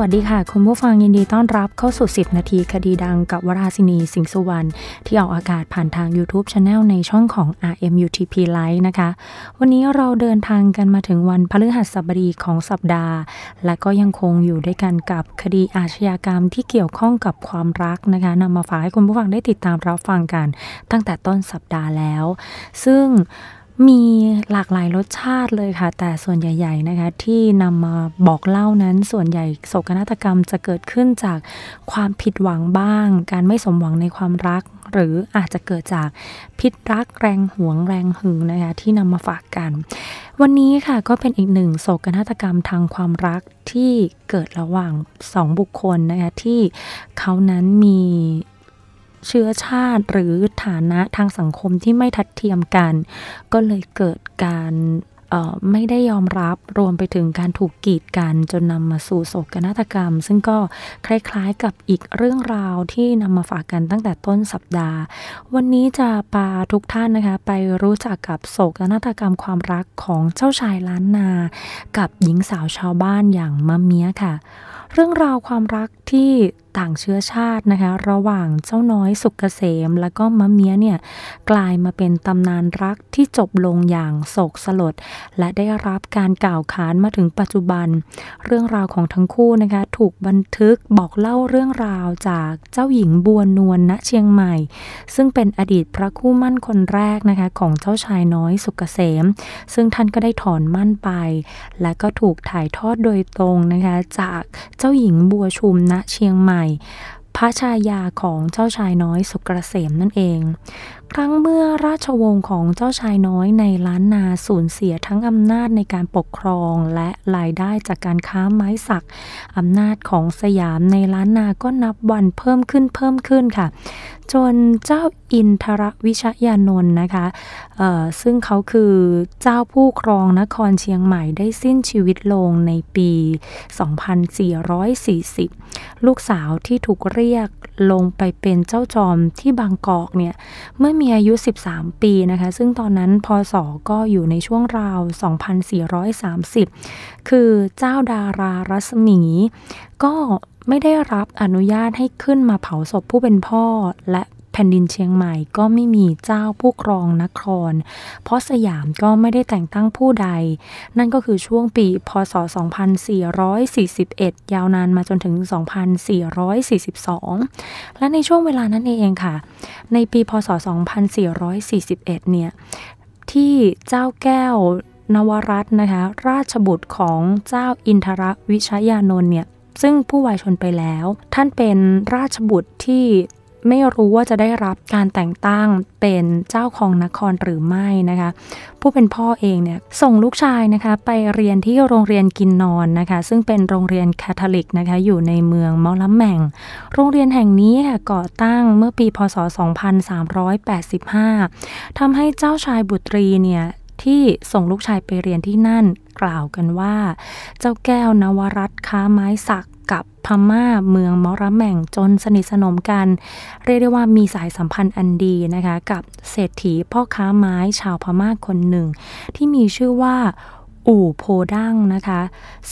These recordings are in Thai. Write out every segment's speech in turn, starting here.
วัสดีค่ะคุณผู้ฟังยินดีต้อนรับเข้าสู่10นาทีคดีดังกับวราศินีสิงสุวรรณที่ออกอากาศผ่านทาง YouTube c h anel ในช่องของ RMUTP Live นะคะวันนี้เราเดินทางกันมาถึงวันพฤหัสบดีของสัปดาห์ และก็ยังคงอยู่ด้วยกันกับคดีอาชญากรรมที่เกี่ยวข้องกับความรักนะคะนำมาฝากให้คุณผู้ฟังได้ติดตามรับฟังกัน ตั้งแต่ต้นสัปดาห์แล้ว ซึ่งมีหลากหลายรสชาติเลยค่ะแต่ส่วนใหญ่ๆนะคะที่นำมาบอกเล่านั้น ส่วนใหญ่โศกนาฏกรรมจะเกิดขึ้นจากความผิดหวังบ้าง การไม่สมหวังในความรัก หรืออาจจะเกิดจากพิษรักแรงหวงแรงหึงนะคะที่นำมาฝากกัน วันนี้ค่ะก็เป็นอีกหนึ่งโศกนาฏกรรมทางความรักที่เกิดระหว่างสองบุคคลนะคะที่เขานั้นมีเชื้อชาติหรือฐานะทางสังคมที่ไม่ทัดเทียมกัน ก็เลยเกิดการไม่ได้ยอมรับรวมไปถึงการถูกกีดกันจนนำมาสู่โศกนาฏกรรม ซึ่งก็คล้ายๆกับอีกเรื่องราวที่นำมาฝากกันตั้งแต่ต้นสัปดาห์ วันนี้จะพาทุกท่านนะคะไปรู้จักกับโศกนาฏกรรมความรักของเจ้าชายล้านนา กับหญิงสาวชาวบ้านอย่างมะเมียค่ะเรื่องราวความรักที่ต่างเชื้อชาตินะคะระหว่างเจ้าน้อยสุกเกษมและก็มะเมียเนี่ยกลายมาเป็นตำนานรักที่จบลงอย่างโศกสลด และได้รับการกล่าวขานมาถึงปัจจุบัน เรื่องราวของทั้งคู่นะคะถูกบันทึกบอกเล่าเรื่องราวจากเจ้าหญิงบัวนวลณเชียงใหม่ ซึ่งเป็นอดีตพระคู่มั่นคนแรกนะคะของเจ้าชายน้อยสุกเกษมซึ่งท่านก็ได้ถอนมั่นไป และก็ถูกถ่ายทอดโดยตรงนะคะจากเจ้าหญิงบัวชุมณเชียงใหม่ พระชายาของเจ้าชายน้อยสุกรเกษมนั่นเอง ครั้งเมื่อราชวงศ์ของเจ้าชายน้อยในล้านนา สูญเสียทั้งอำนาจในการปกครองและรายได้จากการค้าไม้สักอำนาจของสยามในล้านนาก็นับวันเพิ่มขึ้นเพิ่มขึ้นค่ะจนเจ้าอินทรวิชยานนท์นะคะซึ่งเขาคือเจ้าผู้ครองนครเชียงใหม่ได้สิ้นชีวิตลงในปี 2440 ลูกสาวที่ถูกเรียกลงไปเป็นเจ้าจอมที่บางกอกเนี่ยเมื่อมีอายุ 13 ปีนะคะซึ่งตอนนั้นพศก็อยู่ในช่วงราว 2430 คือเจ้าดารารัศมีก็ไม่ได้รับอนุญาตให้ขึ้นมาเผาศพผู้เป็นพ่อ และแผ่นดินเชียงใหม่ก็ไม่มีเจ้าผู้ครองนคร เพราะสยามก็ไม่ได้แต่งตั้งผู้ใด นั่นก็คือช่วงปี พศ 2441 ยาวนานมาจนถึง 2442 และในช่วงเวลานั้นเองค่ะ ในปีพศ 2441 เนี่ย ที่เจ้าแก้วนวรัตน์นะคะ ราชบุตรของเจ้าอินทรวิชยานนท์เนี่ยซึ่งผู้วายชนไปแล้ว ท่านเป็นราชบุตรที่ไม่รู้ว่าจะได้รับการแต่งตั้งเป็นเจ้าของนครหรือไม่นะคะ ผู้เป็นพ่อเองเนี่ยส่งลูกชายนะคะไปเรียนที่โรงเรียนกินนอนนะคะซึ่งเป็นโรงเรียนคาทอลิกนะคะอยู่ในเมืองมอลัมแมงโรงเรียนแห่งนี้ค่ะก่อตั้งเมื่อปี พศ 2385 ทำให้เจ้าชายบุตรีเนี่ยที่ส่งลูกชายไปเรียนที่นั่นกล่าวกันว่า เจ้าแก้วนวรัตค้าไม้สักกับพม่าเมืองมอระแม่งจนสนิทสนมกัน เรียกได้ว่ามีสายสัมพันธ์อันดีนะคะ กับเศรษฐีพ่อค้าไม้ชาวพม่าคนหนึ่ง ที่มีชื่อว่าอู่โพดั้งนะคะ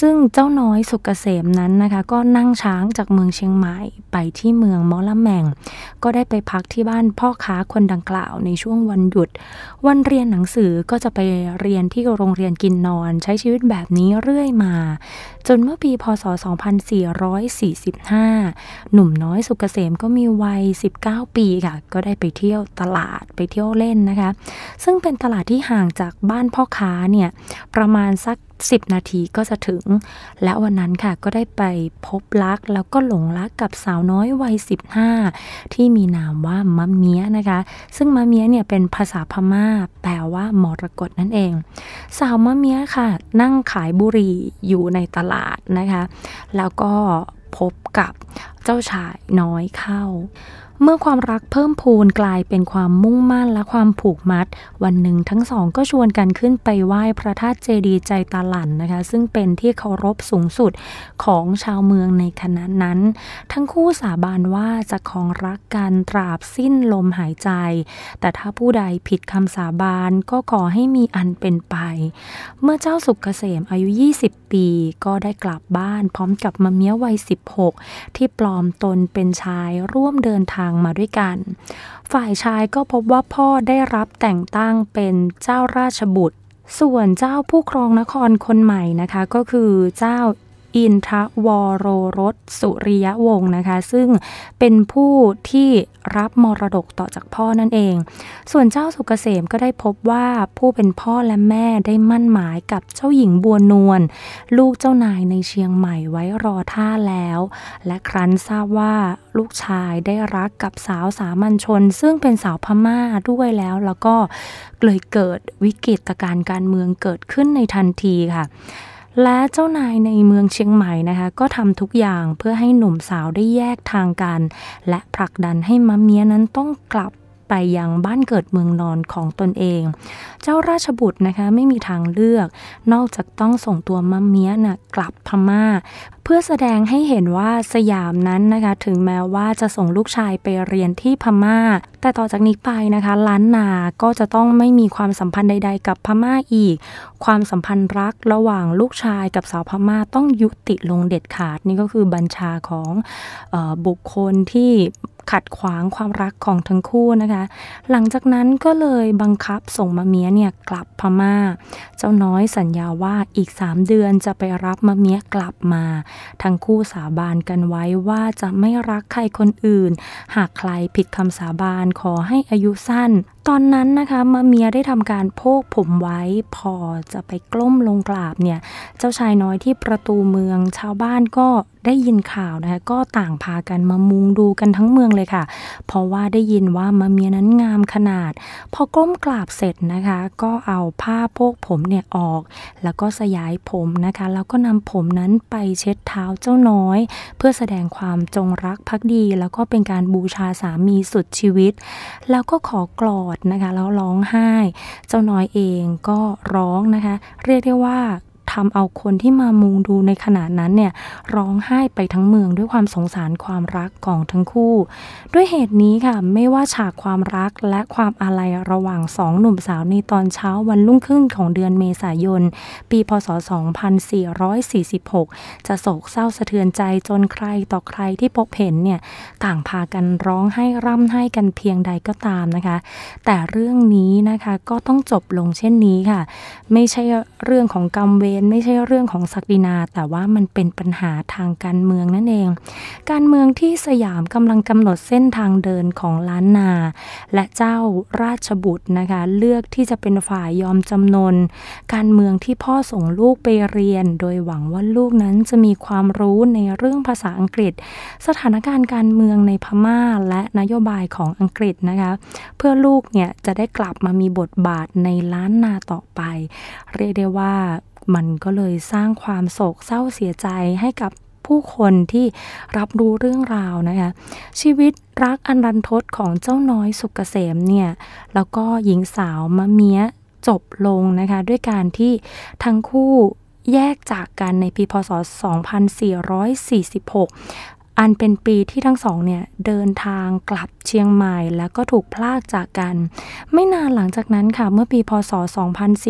ซึ่งเจ้าน้อยสุกเกษมนั้นนะคะ ก็นั่งช้างจากเมืองเชียงใหม่ไปที่เมืองมอละแมงก็ได้ไปพักที่บ้านพ่อค้าคนดังกล่าวในช่วงวันหยุด วันเรียนหนังสือก็จะไปเรียนที่โรงเรียนกินนอนใช้ชีวิตแบบนี้เรื่อยมา จนเมื่อปีพศ 2445 หนุ่มน้อยสุกเกษมก็มีวัย 19 ปีค่ะ ก็ได้ไปเที่ยวตลาดไปเที่ยวเล่นนะคะ ซึ่งเป็นตลาดที่ห่างจากบ้านพ่อค้าเนี่ยประมาณาณสัก 10 นาทีก็จะถึง และวันนั้นค่ะก็ได้ไปพบรักแล้วก็หลงรักกับสาวน้อยวัย 15 ที่มีนามว่ามะเมียนะคะ ซึ่งมะเมียเนี่ยเป็นภาษาพมา่าแปลว่ามรกตนั่นเอง สาวมะเมียค่ะ นั่งขายบุหรี่อยู่ในตลาดนะคะ แล้วก็พบกับเจ้าชายน้อยเข้าเมื่อความรักเพิ่มพูนกลายเป็นความมุ่งมั่นและความผูกมัด วันหนึ่งทั้งสองก็ชวนกันขึ้นไปไหว้พระธาตุเจดีย์ใจตาหลันนะคะซึ่งเป็นที่เคารพสูงสุดของชาวเมืองในขณะนั้น ทั้งคู่สาบานว่าจะคองรักกัน ตราบสิ้นลมหายใจ แต่ถ้าผู้ใดผิดคำสาบานก็ขอให้มีอันเป็นไป เมื่อเจ้าสุกเกษมอายุ 20ปีก็ได้กลับบ้านพร้อมกับมะเมี้ยวัย 16 ที่ปลอมตนเป็นชายร่วมเดินทางมาด้วยกัน ฝ่ายชายก็พบว่าพ่อได้รับแต่งตั้งเป็นเจ้าราชบุตร ส่วนเจ้าผู้ครองนครคนใหม่นะคะก็คือเจ้าอินทรวโรรสสุริยวงศ์นะคะซึ่งเป็นผู้ที่รับมรดกต่อจากพ่อนั่นเอง ส่วนเจ้าสุกเกษมก็ได้พบว่าผู้เป็นพ่อและแม่ได้มั่นหมายกับเจ้าหญิงบัวนวลลูกเจ้านายในเชียงใหม่ไว้รอท่าแล้ว และครั้นทราบว่าลูกชายได้รักกับสาวสามัญชน ซึ่งเป็นสาวพม่าด้วยแล้วแล้วก็เลยเกิดวิกฤตการการเมืองเกิดขึ้นในทันทีค่ะและเจ้านายในเมืองเชียงใหม่นะคะ ก็ทำทุกอย่างเพื่อให้หนุ่มสาวได้แยกทางกัน และผลักดันให้มัมเมียนั้นต้องกลับไปยังบ้านเกิดเมืองนอนของตนเอง เจ้าราชบุตรนะคะไม่มีทางเลือก นอกจากต้องส่งตัวมัมเมียนะกลับพมา่า เพื่อแสดงให้เห็นว่าสยามนั้นนะคะถึงแม้ว่าจะส่งลูกชายไปเรียนที่พมา่า แต่ต่อจากนี้ไปนะคะล้านนา ก็จะต้องไม่มีความสัมพันธ์ใดๆ กับพม่าอีกความสัมพันธ์รักระหว่างลูกชายกับสาวพม่า ต้องยุติลงเด็ดขาดนี่ก็คือบัญชาของออบุคคลที่ขัดขวางความรักของทั้งคู่นะคะ หลังจากนั้นก็เลยบังคับส่งมาเมียเนี่ยกลับพมา่า เจ้าน้อยสัญญาว่าอีกสามเดือนจะไปรับมาเมียกลับมา ทั้งคู่สาบานกันไว้ว่าจะไม่รักใครคนอื่น หากใครผิดคำสาบานขอให้อายุสั้นตอนนั้นนะคะมาเมียได้ทำการโพกผมไว้ พอจะไปกล้มลงกราบเนี่ยเจ้าชายน้อยที่ประตูเมือง ชาวบ้านก็ได้ยินข่าวนะคะก็ต่างพากันมามุงดูกันทั้งเมืองเลยค่ะ เพราะว่าได้ยินว่ามาเมียนั้นงามขนาด พอกล้มกราบเสร็จนะคะก็เอาผ้าโพกผมเนี่ยออก แล้วก็สยายผมนะคะแล้วก็นำผมนั้นไปเช็ดเท้าเจ้าน้อย เพื่อแสดงความจงรักภักดี แล้วก็เป็นการบูชาสามีสุดชีวิต แล้วก็ขอกรอนดนะคะแล้วร้องไห้ เจ้าน้อยเองก็ร้องนะคะ เรียกได้ว่าทำ เอาคนที่มามุงดูใน ขณะ นั้นเนี่ย ร้องไห้ไปทั้งเมืองด้วยความสงสารความรักของทั้งคู่ ด้วยเหตุนี้ค่ะไม่ว่าฉากความรักและความอาลัยระหว่างสองหนุ่มสาวในตอนเช้าวันรุ่งขึ้นของเดือนเมษายนปีพศ 2446 จะโศกเศร้าสะเทือนใจจนใครต่อใครที่พบเห็นเนี่ยต่างพากันร้องไห้ร่ำไห้กันเพียงใดก็ตามนะคะ แต่เรื่องนี้นะคะก็ต้องจบลงเช่นนี้ค่ะ ไม่ใช่เรื่องของกรรมเวนไม่ใช่เรื่องของศักดินาแต่ว่ามันเป็นปัญหาทางการเมืองนั่นเอง การเมืองที่สยามกำลังกำหนดเส้นทางเดินของล้านนา และเจ้าราชบุตรนะคะ เลือกที่จะเป็นฝ่ายยอมจำนนการเมืองที่พ่อส่งลูกไปเรียน โดยหวังว่าลูกนั้นจะมีความรู้ในเรื่องภาษาอังกฤษ สถานการณ์การเมืองในพม่าและนโยบายของอังกฤษนะคะเพื่อลูกเนี่ยจะได้กลับมามีบทบาทในล้านนาต่อไป เรียกได้ว่ามันก็เลยสร้างความโศกเศร้าเสียใจให้กับผู้คนที่รับรู้เรื่องราวนะคะ ชีวิตรักอันรันทดของเจ้าน้อยสุกเกษมเนี่ย แล้วก็หญิงสาวมะเมียจบลงนะคะ ด้วยการที่ทั้งคู่แยกจากกันในปีพศ 2446อันเป็นปีที่ทั้งสองเนี่ย เดินทางกลับเชียงใหม่ แล้วก็ถูกพลากจากกัน ไม่นานหลังจากนั้นค่ะเมื่อปีพศ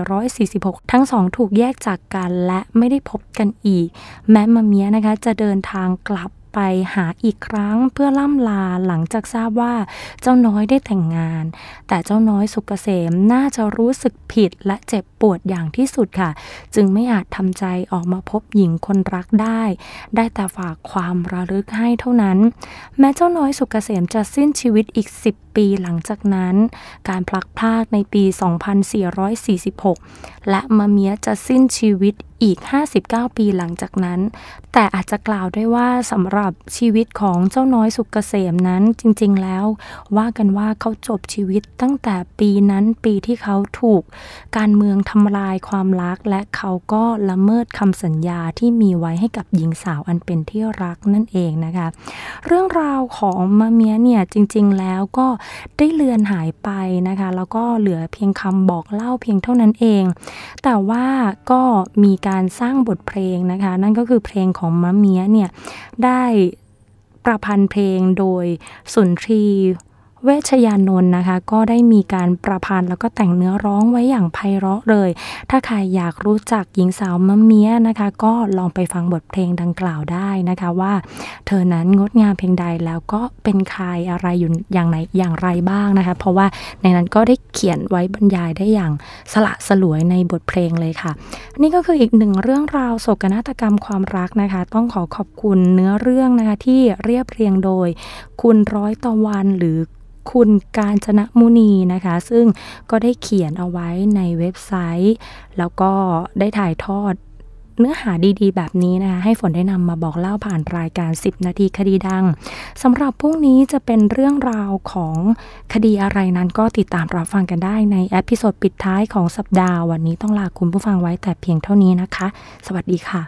2446 ทั้งสองถูกแยกจากกันและไม่ได้พบกันอีก แม้มาเมียนะคะ จะเดินทางกลับไปหาอีกครั้งเพื่อล่ำลาหลังจากทราบว่าเจ้าน้อยได้แต่งงาน แต่เจ้าน้อยสุกเกษมน่าจะรู้สึกผิดและเจ็บ ปวดอย่างที่สุดค่ะ จึงไม่อาจทำใจออกมาพบหญิงคนรักได้ ได้แต่ฝากความระลึกให้เท่านั้น แม้เจ้าน้อยสุกเกษมจะสิ้นชีวิตอีก 10 ปีหลังจากนั้น การพลักพลากในปี 2446 และมาเมียจะสิ้นชีวิตอีก59 ปี หลังจากนั้น แต่อาจจะกล่าวได้ว่าสำหรับชีวิตของเจ้าน้อยสุกเกษมนั้น จริง ๆ แล้วว่ากันว่าเขาจบชีวิตตั้งแต่ปีนั้นปีที่เขาถูก การเมืองทำลายความรัก และเขาก็ละเมิดคำสัญญาที่มีไว้ให้กับหญิงสาวอันเป็นที่รักนั่นเองนะคะเรื่องราวของมาเมียเนี่ยจริง ๆ แล้วก็ได้เลือนหายไปนะคะแล้วก็เหลือเพียงคำบอกเล่าเพียงเท่านั้นเอง แต่ว่าก็มีการการสร้างบทเพลงนะคะ นั่นก็คือเพลงของมะเมียเนี่ยได้ประพันธ์เพลงโดยสุนทรีเวชยานนท์นะคะก็ได้มีการประพันธ์ แล้วก็แต่งเนื้อร้องไว้อย่างไพเราะเลย ถ้าใครอยากรู้จักหญิงสาวมะเมียนะคะ ก็ลองไปฟังบทเพลงดังกล่าวได้นะคะว่า เธอนั้นงดงามเพียงใดแล้วก็เป็นใครอะไรอยู่อย่างไหนอย่างไรบ้างนะคะ เพราะว่าในนั้นก็ได้เขียนไว้บรรยายได้อย่างสละสลวยในบทเพลงเลยค่ะ นี่ก็คืออีกหนึ่งเรื่องราวโศกนาฏกรรมความรักนะคะต้องขอขอบคุณเนื้อเรื่องนะคะที่เรียบเรียงโดย คุณร้อยตะวันหรือคุณกาญจนมุนีนะคะ ซึ่งก็ได้เขียนเอาไว้ในเว็บไซต์ แล้วก็ได้ถ่ายทอดเนื้อหาดี ๆ แบบนี้นะคะ ให้ฝนได้นำมาบอกเล่าผ่านรายการ 10 นาทีคดีดังสำหรับพรุ่งนี้จะเป็นเรื่องราวของคดีอะไรนั้น ก็ติดตามรับฟังกันได้ในแอพิโซดปิดท้ายของสัปดาห์ วันนี้ต้องลาคุณผู้ฟังไว้แต่เพียงเท่านี้นะคะ สวัสดีค่ะ